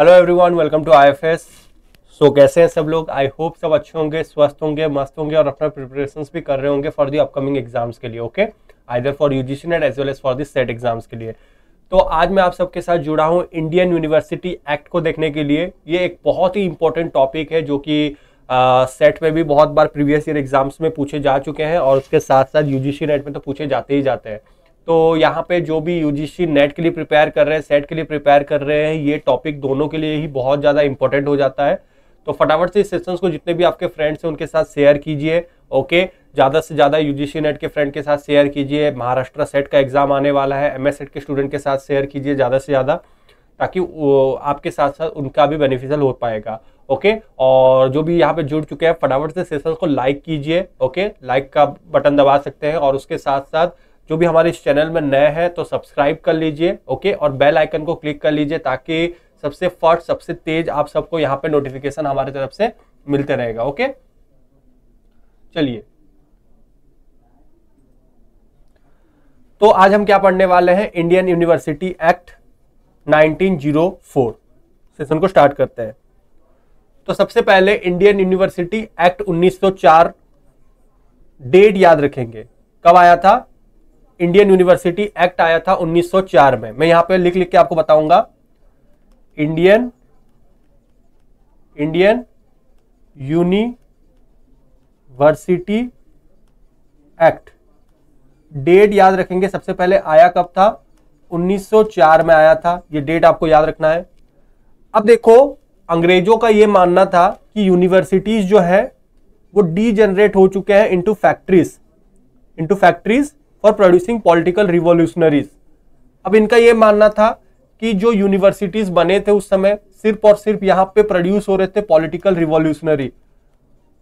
Hello everyone welcome to IFS so कैसे हैं सब लोग आई होप सब अच्छे होंगे स्वस्थ होंगे मस्त होंगे और अपना प्रिपरेशन भी कर रहे होंगे फॉर दी अपकमिंग एग्जाम्स के लिए okay either for U G C NET as well as for the SET exams के लिए तो आज मैं आप सबके साथ जुड़ा हूँ इंडियन यूनिवर्सिटी एक्ट को देखने के लिए ये एक बहुत ही इंपॉर्टेंट टॉपिक है जो कि सेट uh, में भी बहुत बार प्रीवियस ईयर एग्जाम्स में पूछे जा चुके हैं और उसके साथ साथ यू जी सी नेट में तो पूछे जाते ही जाते हैं तो यहाँ पे जो भी यूजीसी नेट के लिए प्रिपेयर कर रहे हैं सेट के लिए प्रिपेयर कर रहे हैं ये टॉपिक दोनों के लिए ही बहुत ज़्यादा इंपॉर्टेंट हो जाता है तो फटाफट से इस सेशन को जितने भी आपके फ्रेंड्स हैं उनके साथ शेयर कीजिए ओके ज़्यादा से ज़्यादा यूजीसी नेट के फ्रेंड के साथ शेयर कीजिए महाराष्ट्र सेट का एग्ज़ाम आने वाला है एम सेट के स्टूडेंट के साथ शेयर कीजिए ज़्यादा से ज़्यादा ताकि आपके साथ साथ उनका भी बेनिफिशियल हो पाएगा ओके और जो भी यहाँ पे जुड़ चुके हैं फटाफट से सेशन को लाइक कीजिए ओके लाइक का बटन दबा सकते हैं और उसके साथ साथ जो भी हमारे इस चैनल में नए हैं तो सब्सक्राइब कर लीजिए ओके और बेल आइकन को क्लिक कर लीजिए ताकि सबसे फर्स्ट सबसे तेज आप सबको यहाँ पे नोटिफिकेशन हमारे तरफ से मिलते रहेगा ओके चलिए तो आज हम क्या पढ़ने वाले हैं इंडियन यूनिवर्सिटी एक्ट 1904 सेशन को स्टार्ट करते हैं तो सबसे पहले इंडियन यूनिवर्सिटी एक्ट 1904 डेट याद रखेंगे कब आया था इंडियन यूनिवर्सिटी एक्ट आया था 1904 में मैं यहां पे लिख लिख के आपको बताऊंगा Indian Indian University Act date याद रखेंगे सबसे पहले आया कब था 1904 में आया था ये डेट आपको याद रखना है अब देखो अंग्रेजों का ये मानना था कि यूनिवर्सिटीज जो है वो डीजनरेट हो चुके हैं into factories into factories for producing political revolutionaries अब इनका ये मानना था कि जो यूनिवर्सिटीज बने थे उस समय सिर्फ और सिर्फ यहाँ पे प्रोड्यूस हो रहे थे पॉलिटिकल रिवोल्यूशनरी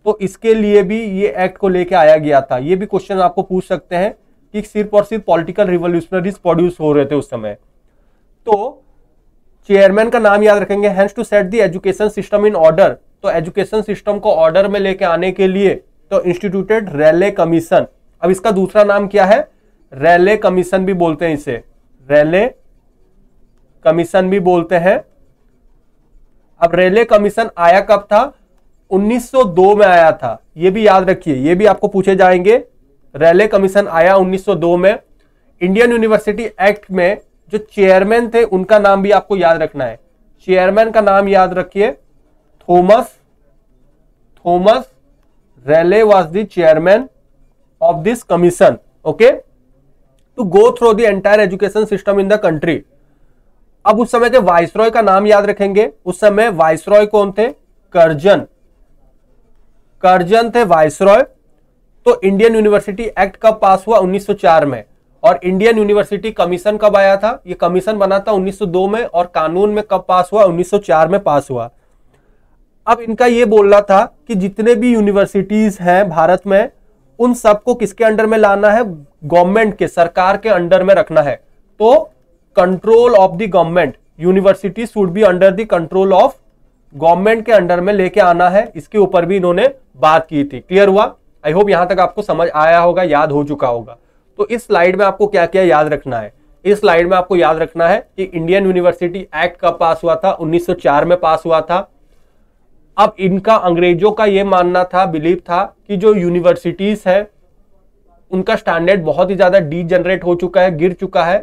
तो इसके लिए भी ये एक्ट को लेके आया गया था ये भी क्वेश्चन आपको पूछ सकते हैं कि सिर्फ और सिर्फ पॉलिटिकल रिवोल्यूशनरीज प्रोड्यूस हो रहे थे उस समय तो चेयरमैन का नाम याद रखेंगे hands to set the education system in order तो एजुकेशन सिस्टम को ऑर्डर में लेके आने के लिए तो इंस्टीट्यूटेड रेले कमीशन अब इसका दूसरा नाम क्या है रैले कमीशन भी बोलते हैं इसे रैले कमीशन भी बोलते हैं अब रेले कमीशन आया कब था 1902 में आया था यह भी याद रखिए यह भी आपको पूछे जाएंगे रेले कमीशन आया 1902 में इंडियन यूनिवर्सिटी एक्ट में जो चेयरमैन थे उनका नाम भी आपको याद रखना है चेयरमैन का नाम याद रखिए Thomas Thomas Raleigh was the chairman of this commission okay to go through the entire education system in the country अब उस समय के वाइसरॉय का नाम याद रखेंगे उस समय वाइसरॉय कौन थे करजन करजन थे वाइसरॉय तो इंडियन यूनिवर्सिटी एक्ट कब पास हुआ 1904 में और इंडियन यूनिवर्सिटी कमीशन कब आया था ये कमीशन बना था 1902 में और कानून में कब पास हुआ 1904 में पास हुआ अब इनका ये बोलना था कि जितने भी यूनिवर्सिटीज हैं भारत में उन सबको किसके अंडर में लाना है गवर्नमेंट के सरकार के अंडर में रखना है तो control of the government university should be under the control of government के अंडर में लेके आना है इसके ऊपर भी इन्होंने बात की थी क्लियर हुआ आई होप यहां तक आपको समझ आया होगा याद हो चुका होगा तो इस स्लाइड में आपको क्या क्या याद रखना है इस स्लाइड में आपको याद रखना है कि इंडियन यूनिवर्सिटी एक्ट कब पास हुआ था 1904 में पास हुआ था अब इनका अंग्रेजों का ये मानना था बिलीव था कि जो यूनिवर्सिटीज है उनका स्टैंडर्ड बहुत ही ज्यादा जनरेट हो चुका है गिर चुका है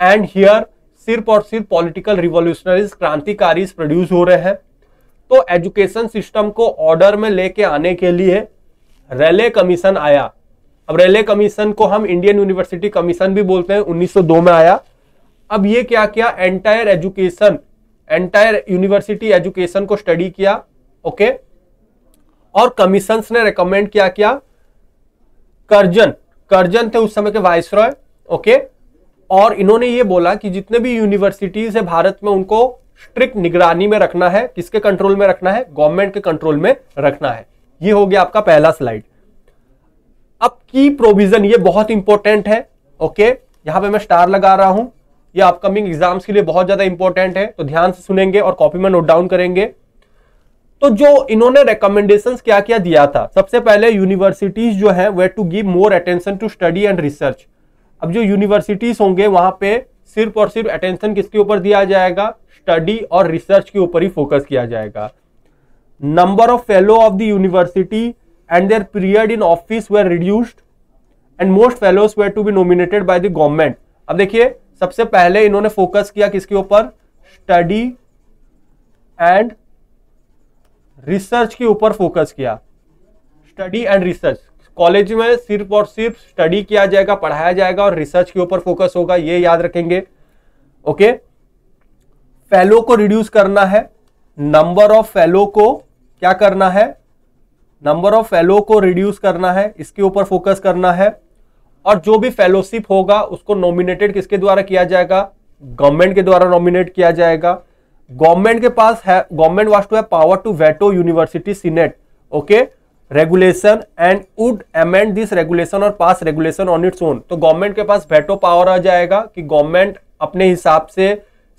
एंड हियर सिर्फ और सिर्फ पॉलिटिकल रिवोल्यूशनरीज क्रांतिकारी प्रोड्यूस हो रहे हैं तो एजुकेशन सिस्टम को ऑर्डर में लेके आने के लिए रेले कमीशन आया अब रेले कमीशन को हम इंडियन यूनिवर्सिटी कमीशन भी बोलते हैं 1902 में आया अब ये क्या किया entire education entire university education को स्टडी किया ओके और कमीशन ने रिकमेंड किया क्या करजन करजन थे उस समय के वाइस रॉय ओके और इन्होंने ये बोला कि जितने भी यूनिवर्सिटीज है भारत में उनको स्ट्रिक्ट निगरानी में रखना है किसके कंट्रोल में रखना है गवर्नमेंट के कंट्रोल में रखना है ये हो गया आपका पहला स्लाइड अब की प्रोविजन ये बहुत इंपॉर्टेंट है ओके यहां पे मैं स्टार लगा रहा हूं ये अपकमिंग एग्जाम्स के लिए बहुत ज्यादा इंपॉर्टेंट है तो ध्यान से सुनेंगे और कॉपी में नोट डाउन करेंगे तो जो इन्होंने रिकमेंडेशन क्या क्या दिया था सबसे पहले यूनिवर्सिटीज जो है were to give more attention to study and research अब जो यूनिवर्सिटीज होंगे वहां पे सिर्फ और सिर्फ अटेंशन किसके ऊपर दिया जाएगा स्टडी और रिसर्च के ऊपर ही फोकस किया जाएगा number of fellow of the university and their period in office were reduced and most fellows were to be nominated by the government अब देखिए सबसे पहले इन्होंने फोकस किया किसके ऊपर स्टडी एंड रिसर्च के ऊपर फोकस किया स्टडी एंड रिसर्च कॉलेज में सिर्फ और सिर्फ स्टडी किया जाएगा पढ़ाया जाएगा और रिसर्च के ऊपर फोकस होगा ये याद रखेंगे ओके फेलो को रिड्यूस करना है नंबर ऑफ फेलो को क्या करना है नंबर ऑफ फेलो को रिड्यूस करना है इसके ऊपर फोकस करना है और जो भी फेलोशिप होगा उसको नॉमिनेटेड किसके द्वारा किया जाएगा गवर्नमेंट के द्वारा नॉमिनेट किया जाएगा गवर्नमेंट के पास है गवर्नमेंट वॉज टू है power to veto university senate okay regulation and would amend this regulation और pass regulation on its own तो गवर्नमेंट के पास वेटो पावर आ जाएगा कि गवर्नमेंट अपने हिसाब से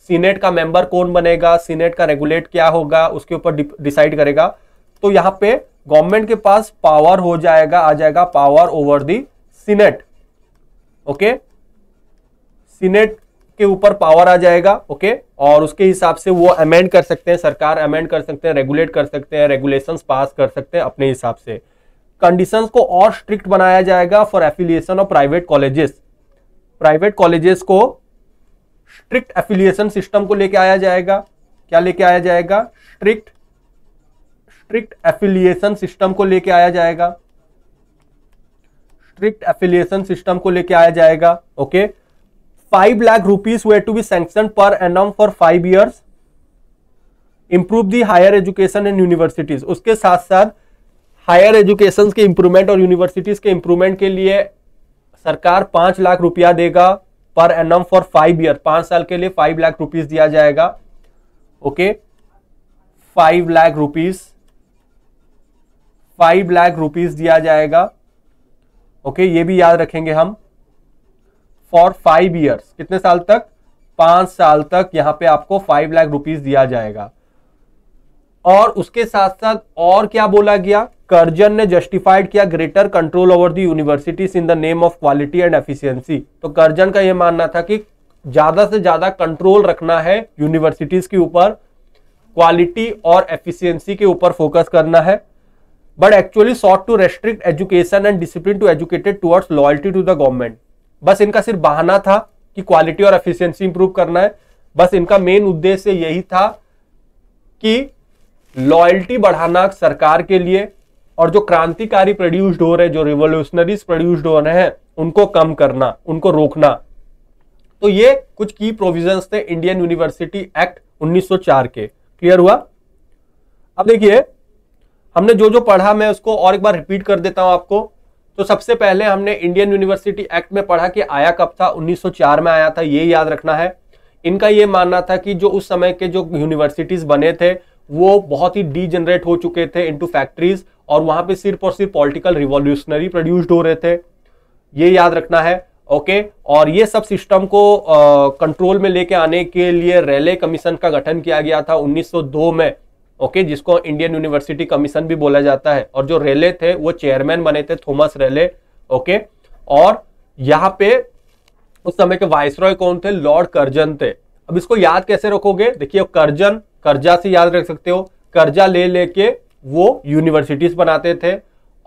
सीनेट का मेंबर कौन बनेगा सीनेट का रेगुलेट क्या होगा उसके ऊपर डिसाइड करेगा तो यहाँ पे गवर्नमेंट के पास पावर हो जाएगा आ जाएगा power over the senate okay senate के ऊपर पावर आ जाएगा ओके और उसके हिसाब से वो अमेंड कर सकते हैं सरकार अमेंड कर सकते हैं रेगुलेट कर सकते हैं रेगुलेशंस पास कर सकते हैं अपने हिसाब से कंडीशंस को और स्ट्रिक्ट बनाया जाएगा for affiliation of private colleges private colleges को स्ट्रिक्ट एफिलिएशन सिस्टम को लेके आया जाएगा क्या लेके आया जाएगा स्ट्रिक्ट स्ट्रिक्ट एफिलिएशन सिस्टम को लेके आया जाएगा स्ट्रिक्ट एफिलिएशन सिस्टम को लेके आया जाएगा okay okay? Five lakh rupees were to be sanctioned per annum for five years improve the higher education and universities उसके साथ साथ हायर एजुकेशन के इंप्रूवमेंट और यूनिवर्सिटीज के इंप्रूवमेंट के लिए सरकार पांच लाख रुपया देगा पर एम फॉर फाइव ईयर पांच साल के लिए फाइव लाख रुपीज दिया जाएगा okay five lakh rupees five lakh rupees दिया जाएगा ओके okay, ये भी याद रखेंगे हम फॉर फाइव ईयर्स कितने साल तक पांच साल तक यहां पे आपको फाइव लाख रुपीज दिया जाएगा और उसके साथ साथ और क्या बोला गया कर्जन ने जस्टिफाइड किया greater control over the universities in the name of quality and efficiency तो कर्जन का यह मानना था कि ज्यादा से ज्यादा कंट्रोल रखना है यूनिवर्सिटीज के ऊपर क्वालिटी और एफिशिएंसी के ऊपर फोकस करना है but actually sought to restrict education and discipline to educated towards loyalty to the government बस इनका सिर्फ बहाना था कि क्वालिटी और एफिशिएंसी इंप्रूव करना है बस इनका मेन उद्देश्य यही था कि लॉयल्टी बढ़ाना सरकार के लिए और जो क्रांतिकारी प्रोड्यूस्ड हो रहे जो रिवोल्यूशनरीज प्रोड्यूस्ड हो रहे हैं उनको कम करना उनको रोकना तो ये कुछ की प्रोविजंस थे इंडियन यूनिवर्सिटी एक्ट 1904 के क्लियर हुआ अब देखिए हमने जो जो पढ़ा मैं उसको और एक बार रिपीट कर देता हूं आपको तो सबसे पहले हमने इंडियन यूनिवर्सिटी एक्ट में पढ़ा कि आया कब था 1904 में आया था ये याद रखना है इनका ये मानना था कि जो उस समय के जो यूनिवर्सिटीज़ बने थे वो बहुत ही डी हो चुके थे इंटू फैक्ट्रीज और वहाँ पे सिर्फ और सिर्फ पॉलिटिकल रिवॉल्यूशनरी प्रोड्यूस्ड हो रहे थे ये याद रखना है ओके और ये सब सिस्टम को आ, कंट्रोल में लेके आने के लिए रेले कमीशन का गठन किया गया था 1902 में ओके जिसको इंडियन यूनिवर्सिटी कमीशन भी बोला जाता है और जो रेले थे वो चेयरमैन बने थे थॉमस रेले ओके और यहाँ पे उस समय के वाइसरॉय कौन थे लॉर्ड कर्जन थे अब इसको याद कैसे रखोगे देखिए कर्जन कर्जा से याद रख सकते हो कर्जा ले लेके वो यूनिवर्सिटीज बनाते थे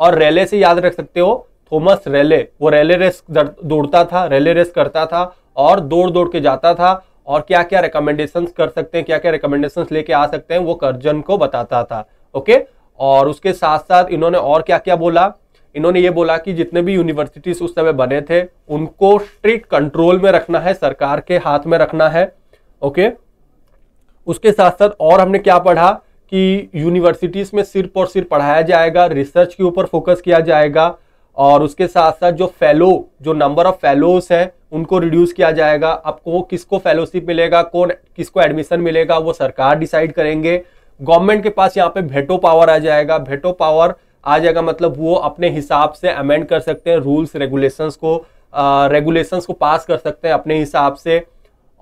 और रेले से याद रख सकते हो थॉमस रेले वो रेले रेस दौड़ता था रेले रेस करता था और दौड़ दौड़ के जाता था और क्या क्या रिकमेंडेशन कर सकते हैं क्या क्या रिकमेंडेशन लेके आ सकते हैं वो कर्जन को बताता था ओके और उसके साथ साथ इन्होंने और क्या क्या बोला इन्होंने ये बोला कि जितने भी यूनिवर्सिटीज उस समय बने थे उनको स्ट्रिक्ट कंट्रोल में रखना है सरकार के हाथ में रखना है ओके उसके साथ साथ और हमने क्या पढ़ा कि यूनिवर्सिटीज़ में सिर्फ और सिर्फ पढ़ाया जाएगा रिसर्च के ऊपर फोकस किया जाएगा और उसके साथ साथ जो फेलो जो नंबर ऑफ फेलोज हैं उनको रिड्यूस किया जाएगा आपको किसको फेलोशिप मिलेगा कौन किसको एडमिशन मिलेगा वो सरकार डिसाइड करेंगे गवर्नमेंट के पास यहाँ पे भेटो पावर आ जाएगा भेटो पावर आ जाएगा मतलब वो अपने हिसाब से अमेंड कर सकते हैं रूल्स रेगुलेशंस को रेगुलेशंस को पास कर सकते हैं अपने हिसाब से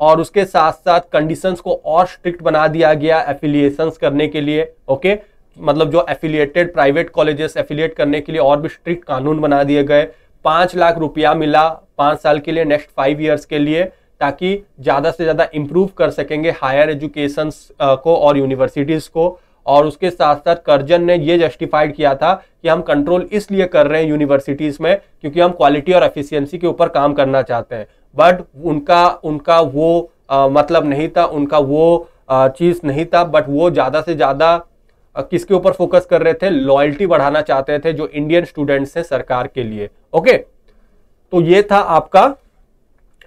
और उसके साथ साथ कंडीशंस को और स्ट्रिक्ट बना दिया गया एफिलिएशंस करने के लिए ओके okay? मतलब जो एफिलिएटेड प्राइवेट कॉलेजेस एफिलिएट करने के लिए और भी स्ट्रिक्ट कानून बना दिए गए पाँच लाख रुपया मिला पाँच साल के लिए नेक्स्ट फाइव ईयर्स के लिए ताकि ज़्यादा से ज़्यादा इम्प्रूव कर सकेंगे हायर एजुकेशन को और यूनिवर्सिटीज़ को और उसके साथ साथ करजन ने ये जस्टिफाइड किया था कि हम कंट्रोल इसलिए कर रहे हैं यूनिवर्सिटीज़ में क्योंकि हम क्वालिटी और एफिशिएंसी के ऊपर काम करना चाहते हैं बट उनका उनका वो आ, मतलब नहीं था उनका वो चीज़ नहीं था बट वो ज़्यादा से ज़्यादा किसके ऊपर फोकस कर रहे थे लॉयल्टी बढ़ाना चाहते थे जो इंडियन स्टूडेंट्स हैं सरकार के लिए ओके तो ये था आपका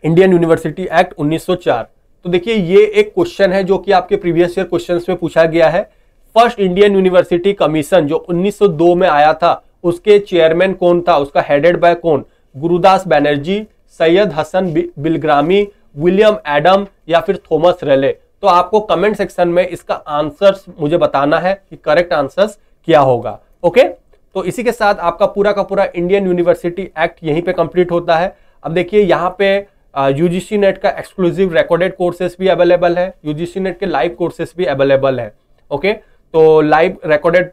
इंडियन यूनिवर्सिटी एक्ट 1904 तो देखिए ये एक क्वेश्चन है जो कि आपके प्रीवियस ईयर क्वेश्चंस में पूछा गया है फर्स्ट इंडियन यूनिवर्सिटी कमीशन जो 1902 में आया था उसके चेयरमैन कौन था उसका हेडेड बाय कौन गुरुदास बैनर्जी सैयद हसन बिलग्रामी विलियम एडम या फिर थॉमस रेले तो आपको कमेंट सेक्शन में इसका आंसर्स मुझे बताना है कि करेक्ट आंसर्स क्या होगा ओके तो इसी के साथ आपका पूरा का पूरा इंडियन यूनिवर्सिटी एक्ट यहीं पे कंप्लीट होता है अब देखिए यहाँ पे यूजीसी नेट का एक्सक्लूसिव रिकॉर्डेड कोर्सेज भी अवेलेबल है यूजीसी नेट के लाइव कोर्सेज भी अवेलेबल है ओके तो लाइव रिकॉर्डेड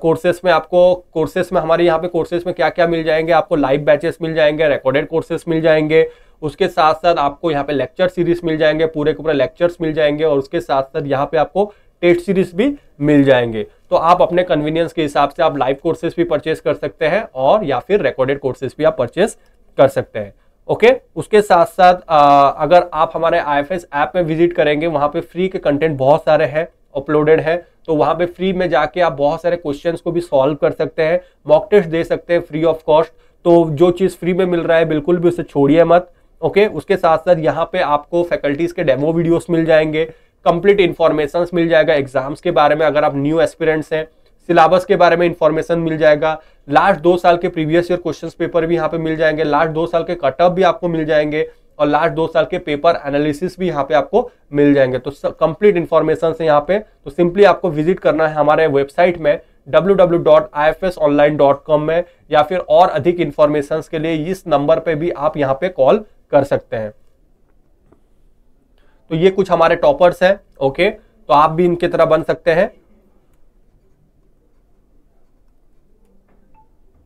कोर्सेज में आपको कोर्सेज में हमारे यहाँ पे कोर्सेज में क्या क्या मिल जाएंगे आपको लाइव बैचेस मिल जाएंगे रिकॉर्डेड कोर्सेज मिल जाएंगे उसके साथ साथ आपको यहाँ पे लेक्चर सीरीज मिल जाएंगे पूरे के पूरे लेक्चर्स मिल जाएंगे और उसके साथ साथ यहाँ पे आपको टेस्ट सीरीज भी मिल जाएंगे तो आप अपने कन्वीनियंस के हिसाब से आप लाइव कोर्सेज भी परचेज कर सकते हैं और या फिर रिकॉर्डेड कोर्सेज भी आप परचेज कर सकते हैं ओके okay? उसके साथ साथ आ, अगर आप हमारे आई एफ ऐप में विजिट करेंगे वहाँ पे फ्री के कंटेंट बहुत सारे हैं अपलोडेड है तो वहाँ पे फ्री में जाके आप बहुत सारे क्वेश्चंस को भी सॉल्व कर सकते हैं मॉक टेस्ट दे सकते हैं फ्री ऑफ कॉस्ट तो जो चीज़ फ्री में मिल रहा है बिल्कुल भी उसे छोड़िए मत ओके उसके साथ साथ यहाँ पे आपको फैकल्टीज़ के डेमो वीडियोस मिल जाएंगे कंप्लीट इन्फॉर्मेशन मिल जाएगा एग्जाम्स के बारे में अगर आप न्यू एस्पिरेंट्स हैं सिलेबस के बारे में इन्फॉर्मेशन मिल जाएगा लास्ट दो साल के प्रीवियस ईयर क्वेश्चन पेपर भी यहाँ पे मिल जाएंगे लास्ट दो साल के कटअप भी आपको मिल जाएंगे और लास्ट दो साल के पेपर एनालिसिस भी यहाँ पे आपको मिल जाएंगे तो कंप्लीट इन्फॉर्मेशन है यहाँ पे तो सिंपली आपको विजिट करना है हमारे वेबसाइट में डब्ल्यू में या फिर और अधिक इन्फॉर्मेशन के लिए इस नंबर पर भी आप यहाँ पे कॉल कर सकते हैं तो ये कुछ हमारे टॉपर्स हैं ओके तो आप भी इनके तरह बन सकते हैं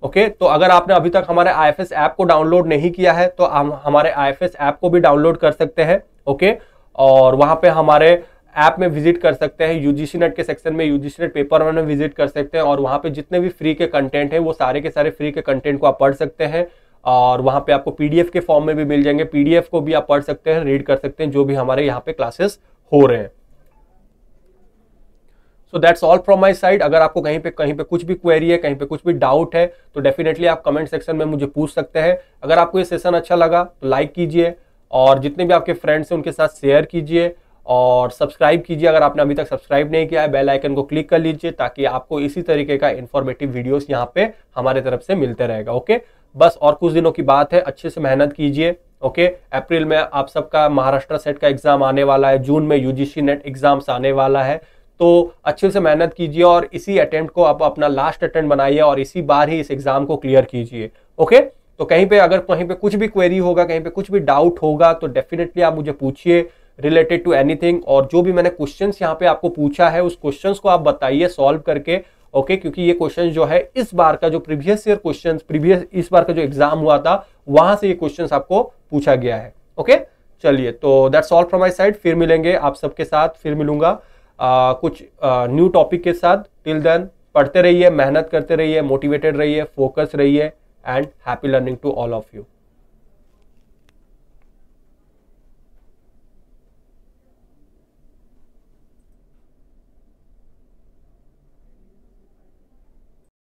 ओके तो अगर आपने अभी तक हमारे आई ऐप को डाउनलोड नहीं किया है तो हम हमारे आई ऐप को भी डाउनलोड कर सकते हैं ओके और वहाँ पर हमारे ऐप में विजिट कर सकते हैं यू नेट के सेक्शन में यूजीसी नेट पेपर वन में विजिट कर सकते हैं और वहाँ पे जितने भी फ्री के कंटेंट हैं वो सारे के सारे फ्री के कंटेंट को आप पढ़ सकते हैं और वहाँ पे आपको पीडीएफ के फॉर्म में भी मिल जाएंगे पीडीएफ को भी आप पढ़ सकते हैं रीड कर सकते हैं जो भी हमारे यहाँ पे क्लासेस हो रहे हैं so that's all from my side अगर आपको कहीं पे कहीं पे कुछ भी क्वेरी है कहीं पे कुछ भी डाउट है तो डेफिनेटली आप कमेंट सेक्शन में मुझे पूछ सकते हैं अगर आपको ये सेशन अच्छा लगा तो लाइक कीजिए और जितने भी आपके फ्रेंड्स हैं उनके साथ शेयर कीजिए और सब्सक्राइब कीजिए अगर आपने अभी तक सब्सक्राइब नहीं किया है बेल आइकन को क्लिक कर लीजिए ताकि आपको इसी तरीके का इन्फॉर्मेटिव वीडियोस यहाँ पे हमारे तरफ से मिलते रहेगा ओके बस और कुछ दिनों की बात है अच्छे से मेहनत कीजिए ओके अप्रैल में आप सबका महाराष्ट्र सेट का एग्जाम आने वाला है जून में यूजीसी नेट एग्जाम्स आने वाला है तो अच्छे से मेहनत कीजिए और इसी अटेम्प्ट को आप अपना लास्ट अटेम्प्ट बनाइए और इसी बार ही इस एग्ज़ाम को क्लियर कीजिए ओके तो कहीं पे अगर कहीं पे कुछ भी क्वेरी होगा कहीं पे कुछ भी डाउट होगा तो डेफिनेटली आप मुझे पूछिए रिलेटेड टू एनीथिंग और जो भी मैंने क्वेश्चंस यहाँ पे आपको पूछा है उस क्वेश्चंस को आप बताइए सॉल्व करके ओके क्योंकि ये क्वेश्चन जो है इस बार का जो प्रीवियस ईयर क्वेश्चन प्रीवियस इस बार का जो एग्जाम हुआ था वहां से ये क्वेश्चन आपको पूछा गया है ओके चलिए तो that's all from my side फिर मिलेंगे आप सबके साथ फिर मिलूंगा आ, कुछ न्यू टॉपिक के साथ टिल देन पढ़ते रहिए मेहनत करते रहिए मोटिवेटेड रहिए फोकस रहिए and happy learning to all of you